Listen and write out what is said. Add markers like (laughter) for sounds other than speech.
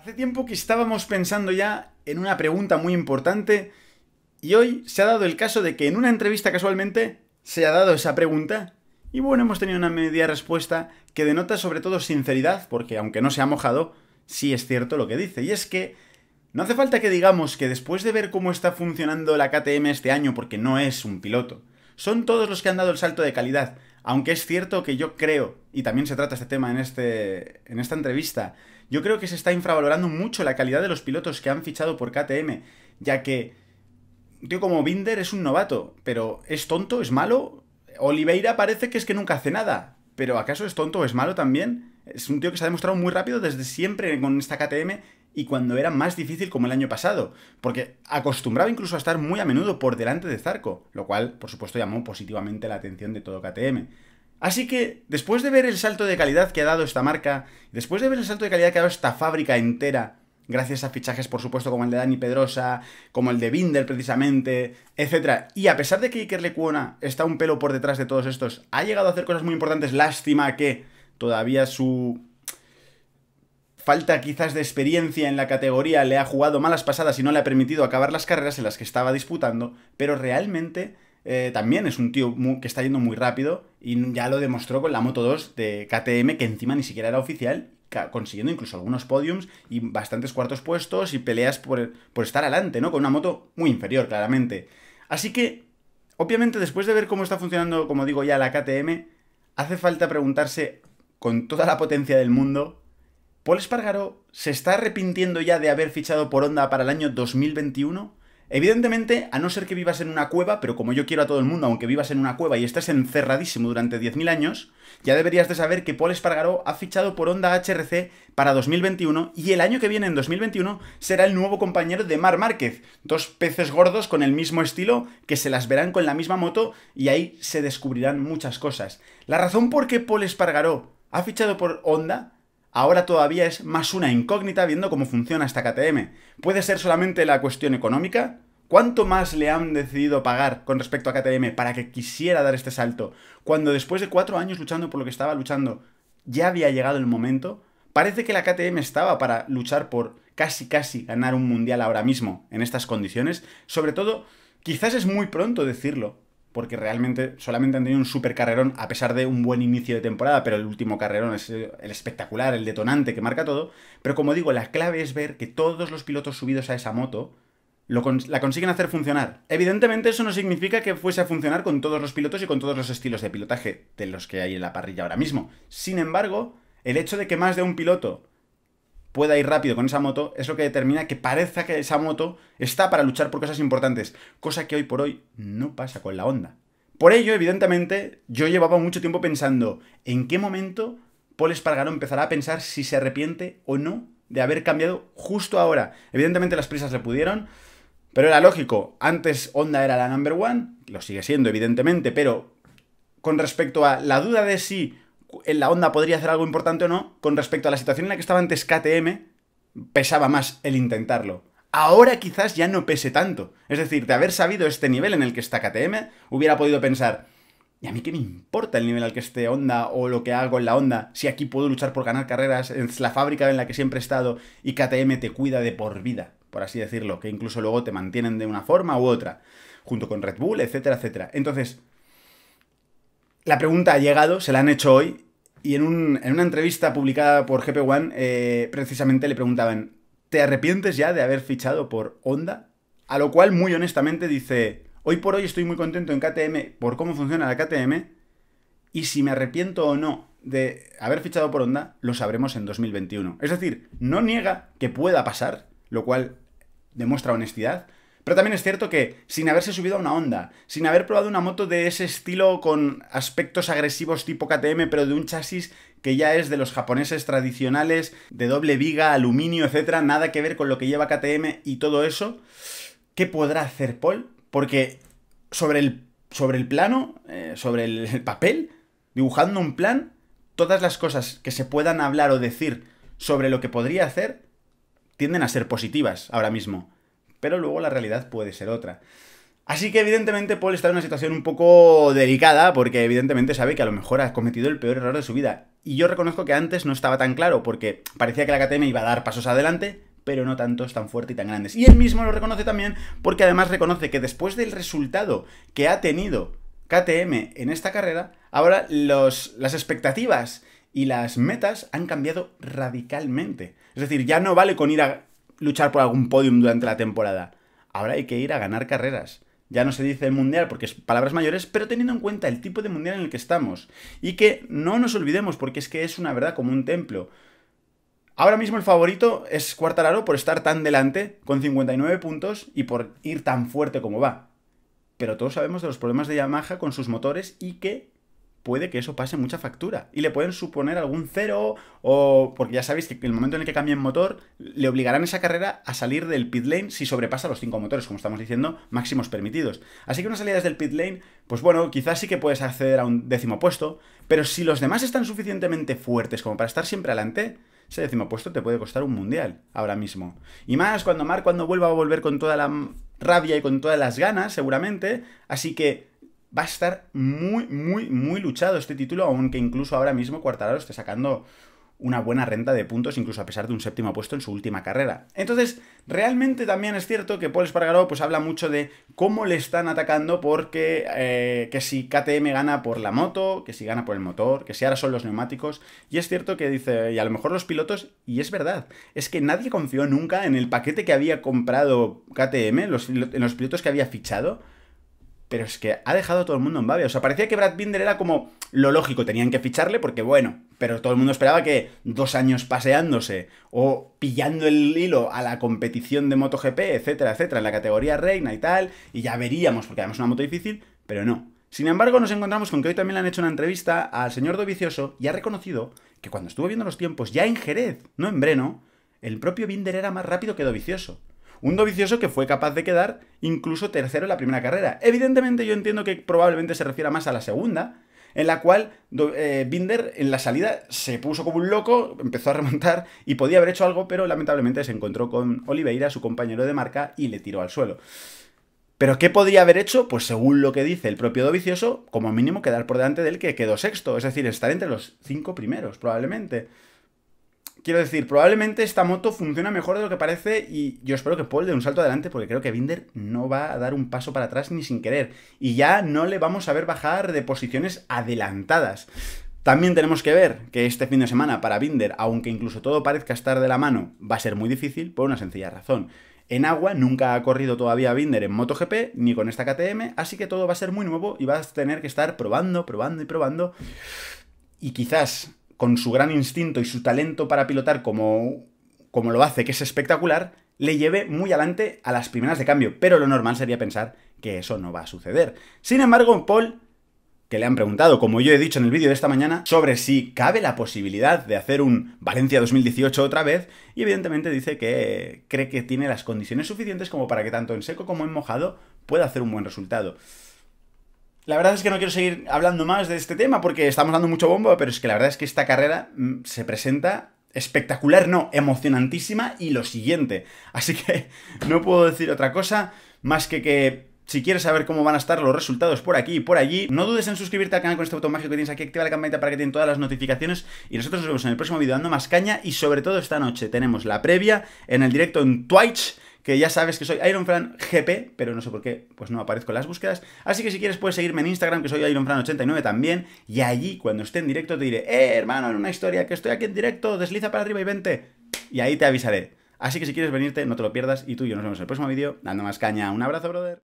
Hace tiempo que estábamos pensando ya en una pregunta muy importante y hoy se ha dado el caso de que en una entrevista casualmente se ha dado esa pregunta y bueno, hemos tenido una media respuesta que denota sobre todo sinceridad, porque aunque no se ha mojado, sí es cierto lo que dice. Y es que no hace falta que digamos que después de ver cómo está funcionando la KTM este año, porque no es un piloto, son todos los que han dado el salto de calidad, aunque es cierto que yo creo, y también se trata este tema en, este, en esta entrevista, yo creo que se está infravalorando mucho la calidad de los pilotos que han fichado por KTM, ya que tío como Binder es un novato, pero ¿es tonto? ¿Es malo? Oliveira parece que es que nunca hace nada, pero ¿acaso es tonto o es malo también? Es un tío que se ha demostrado muy rápido desde siempre con esta KTM y cuando era más difícil como el año pasado, porque acostumbraba incluso a estar muy a menudo por delante de Zarco, lo cual por supuesto llamó positivamente la atención de todo KTM. Así que, después de ver el salto de calidad que ha dado esta marca, después de ver el salto de calidad que ha dado esta fábrica entera, gracias a fichajes por supuesto como el de Dani Pedrosa, como el de Binder precisamente, etc. Y a pesar de que Iker Lecuona está un pelo por detrás de todos estos, ha llegado a hacer cosas muy importantes, lástima que todavía su falta quizás de experiencia en la categoría le ha jugado malas pasadas y no le ha permitido acabar las carreras en las que estaba disputando, pero realmente eh, también es un tío que está yendo muy rápido y ya lo demostró con la Moto 2 de KTM, que encima ni siquiera era oficial, consiguiendo incluso algunos podiums y bastantes cuartos puestos y peleas por, por estar adelante, ¿no? Con una moto muy inferior, claramente. Así que, obviamente, después de ver cómo está funcionando, como digo ya, la KTM, hace falta preguntarse con toda la potencia del mundo ¿Paul Espargaró se está arrepintiendo ya de haber fichado por Honda para el año 2021? Evidentemente, a no ser que vivas en una cueva, pero como yo quiero a todo el mundo, aunque vivas en una cueva y estés encerradísimo durante 10.000 años, ya deberías de saber que Paul Espargaró ha fichado por Honda HRC para 2021 y el año que viene, en 2021, será el nuevo compañero de Mar Márquez. Dos peces gordos con el mismo estilo que se las verán con la misma moto y ahí se descubrirán muchas cosas. La razón por qué Paul Espargaró ha fichado por Honda ahora todavía es más una incógnita viendo cómo funciona esta KTM. ¿Puede ser solamente la cuestión económica? ¿Cuánto más le han decidido pagar con respecto a KTM para que quisiera dar este salto? Cuando después de cuatro años luchando por lo que estaba luchando, ya había llegado el momento. Parece que la KTM estaba para luchar por casi casi ganar un mundial ahora mismo en estas condiciones. Sobre todo, quizás es muy pronto decirlo, porque realmente solamente han tenido un super carrerón a pesar de un buen inicio de temporada, pero el último carrerón es eh, el espectacular, el detonante que marca todo. Pero como digo, la clave es ver que todos los pilotos subidos a esa moto la consiguen hacer funcionar. Evidentemente eso no significa que fuese a funcionar con todos los pilotos y con todos los estilos de pilotaje de los que hay en la parrilla ahora mismo. Sin embargo, el hecho de que más de un piloto pueda ir rápido con esa moto, es lo que determina que parezca que esa moto está para luchar por cosas importantes, cosa que hoy por hoy no pasa con la Honda. Por ello, evidentemente, yo llevaba mucho tiempo pensando en qué momento Paul Espargaro empezará a pensar si se arrepiente o no de haber cambiado justo ahora. Evidentemente las prisas le pudieron, pero era lógico. Antes Honda era la number one, lo sigue siendo evidentemente, pero con respecto a la duda de si en la onda podría hacer algo importante o no, con respecto a la situación en la que estaba antes KTM, pesaba más el intentarlo. Ahora quizás ya no pese tanto. Es decir, de haber sabido este nivel en el que está KTM, hubiera podido pensar, ¿y a mí qué me importa el nivel al que esté Honda o lo que hago en la Honda? Si aquí puedo luchar por ganar carreras, es la fábrica en la que siempre he estado y KTM te cuida de por vida, por así decirlo, que incluso luego te mantienen de una forma u otra, junto con Red Bull, etcétera, etcétera. Entonces, la pregunta ha llegado, se la han hecho hoy y en, una entrevista publicada por GP 1 eh, precisamente le preguntaban, ¿te arrepientes ya de haber fichado por Honda? A lo cual, muy honestamente, dice, hoy por hoy estoy muy contento en KTM por cómo funciona la KTM, y si me arrepiento o no de haber fichado por Honda, lo sabremos en 2021. Es decir, no niega que pueda pasar, lo cual demuestra honestidad, pero también es cierto que sin haberse subido a una onda, sin haber probado una moto de ese estilo con aspectos agresivos tipo KTM, pero de un chasis que ya es de los japoneses tradicionales, de doble viga, aluminio, etcétera, nada que ver con lo que lleva KTM y todo eso, ¿qué podrá hacer Paul? Porque sobre el, sobre el plano, eh, sobre el papel, dibujando un plan, todas las cosas que se puedan hablar o decir sobre lo que podría hacer tienden a ser positivas ahora mismo pero luego la realidad puede ser otra. Así que evidentemente Paul está en una situación un poco delicada porque evidentemente sabe que a lo mejor ha cometido el peor error de su vida. Y yo reconozco que antes no estaba tan claro porque parecía que la KTM iba a dar pasos adelante, pero no tantos tan fuertes y tan grandes. Y él mismo lo reconoce también porque además reconoce que después del resultado que ha tenido KTM en esta carrera, ahora las expectativas y las metas han cambiado radicalmente. Es decir, ya no vale con ir a luchar por algún podium durante la temporada. Ahora hay que ir a ganar carreras. Ya no se dice mundial porque es palabras mayores, pero teniendo en cuenta el tipo de mundial en el que estamos. Y que no nos olvidemos porque es que es una verdad como un templo. Ahora mismo el favorito es Cuartararo por estar tan delante, con 59 puntos, y por ir tan fuerte como va. Pero todos sabemos de los problemas de Yamaha con sus motores y que puede que eso pase mucha factura. Y le pueden suponer algún cero, o. Porque ya sabéis que en el momento en el que cambien motor, le obligarán esa carrera a salir del pit lane si sobrepasa los cinco motores, como estamos diciendo, máximos permitidos. Así que unas salidas del pit lane, pues bueno, quizás sí que puedes acceder a un décimo puesto, pero si los demás están suficientemente fuertes como para estar siempre adelante. Ese décimo puesto te puede costar un mundial ahora mismo. Y más cuando Mar, cuando vuelva, a volver con toda la rabia y con todas las ganas, seguramente. Así que va a estar muy, muy, muy luchado este título, aunque incluso ahora mismo Cuartararo esté sacando una buena renta de puntos, incluso a pesar de un séptimo puesto en su última carrera. Entonces, realmente también es cierto que Paul Espargaró pues, habla mucho de cómo le están atacando porque eh, que si KTM gana por la moto, que si gana por el motor, que si ahora son los neumáticos, y es cierto que dice, y a lo mejor los pilotos, y es verdad, es que nadie confió nunca en el paquete que había comprado KTM, en los pilotos que había fichado, pero es que ha dejado a todo el mundo en babia. O sea, parecía que Brad Binder era como lo lógico, tenían que ficharle porque, bueno, pero todo el mundo esperaba que dos años paseándose o pillando el hilo a la competición de MotoGP, etcétera, etcétera, en la categoría reina y tal, y ya veríamos, porque además es una moto difícil, pero no. Sin embargo, nos encontramos con que hoy también le han hecho una entrevista al señor Dovicioso y ha reconocido que cuando estuvo viendo los tiempos, ya en Jerez, no en Breno, el propio Binder era más rápido que Dovicioso. Un Dovicioso que fue capaz de quedar incluso tercero en la primera carrera. Evidentemente yo entiendo que probablemente se refiera más a la segunda, en la cual eh, Binder en la salida se puso como un loco, empezó a remontar y podía haber hecho algo, pero lamentablemente se encontró con Oliveira, su compañero de marca, y le tiró al suelo. Pero ¿qué podría haber hecho? Pues según lo que dice el propio Dovicioso, como mínimo quedar por delante del que quedó sexto, es decir, estar entre los cinco primeros, probablemente. Quiero decir, probablemente esta moto funciona mejor de lo que parece y yo espero que Paul dé un salto adelante porque creo que Binder no va a dar un paso para atrás ni sin querer. Y ya no le vamos a ver bajar de posiciones adelantadas. También tenemos que ver que este fin de semana para Binder, aunque incluso todo parezca estar de la mano, va a ser muy difícil por una sencilla razón. En agua nunca ha corrido todavía Binder en MotoGP ni con esta KTM, así que todo va a ser muy nuevo y vas a tener que estar probando, probando y probando. Y quizás con su gran instinto y su talento para pilotar como, lo hace, que es espectacular, le lleve muy adelante a las primeras de cambio. Pero lo normal sería pensar que eso no va a suceder. Sin embargo, Paul que le han preguntado, como yo he dicho en el vídeo de esta mañana, sobre si cabe la posibilidad de hacer un Valencia 2018 otra vez, y evidentemente dice que cree que tiene las condiciones suficientes como para que tanto en seco como en mojado pueda hacer un buen resultado. La verdad es que no quiero seguir hablando más de este tema porque estamos dando mucho bombo, pero es que la verdad es que esta carrera mm, se presenta espectacular, no, emocionantísima y lo siguiente. Así que (laughs) no puedo decir otra cosa más que que si quieres saber cómo van a estar los resultados por aquí y por allí, no dudes en suscribirte al canal con este botón mágico que tienes aquí, activa la campanita para que tengas todas las notificaciones y nosotros nos vemos en el próximo vídeo dando más caña y sobre todo esta noche tenemos la previa en el directo en Twitch que ya sabes que soy GP pero no sé por qué, pues no aparezco en las búsquedas. Así que si quieres puedes seguirme en Instagram, que soy IronFran89 también, y allí cuando esté en directo te diré, eh, hermano, en una historia que estoy aquí en directo, desliza para arriba y vente. Y ahí te avisaré. Así que si quieres venirte, no te lo pierdas, y tú y yo nos vemos en el próximo vídeo, dando más caña. Un abrazo, brother.